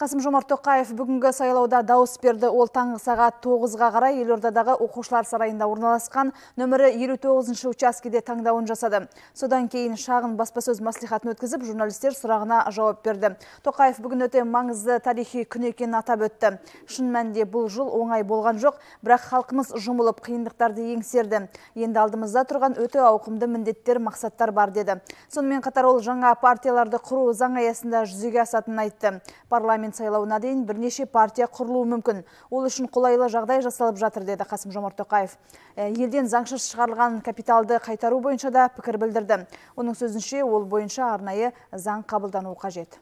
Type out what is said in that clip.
қасым жомарт тоқаев бүгінгі сайлауда дауыс берді ол таңғы сағат тоғызға қарай елордадағы оқушылар сарайында орналасқан нөмірі елу тоғызыншы учаскеде таңдауын жасады содан кейін шағын баспасөз мәслихатын өткізіп журналистер сұрағына жауап берді тоқаев бүгін өте маңызды тарихи күн екенін атап өтті шын мәнінде бұл жыл оңай болған жоқ бірақ халқымыз жұмылып қиындықтарды еңсерді енді алдымызда тұрған өте ауқымды міндеттер мақсаттар бар деді сонымен қатар ол жаңа партияларды құру заң аясында жүзеге асатынын айтты парламент парламент сайлауына дейін бірнеше партия құрылуы мүмкін. Ол үшін қолайлы жағдай жасалып жатыр, деді Қасым Жомарт Тоқаев. Елден заңсыз шығарылған капиталды қайтару бойынша да пікір білдірді. Оның сөзінше ол бойынша арнайы заң қабылдануы қажет.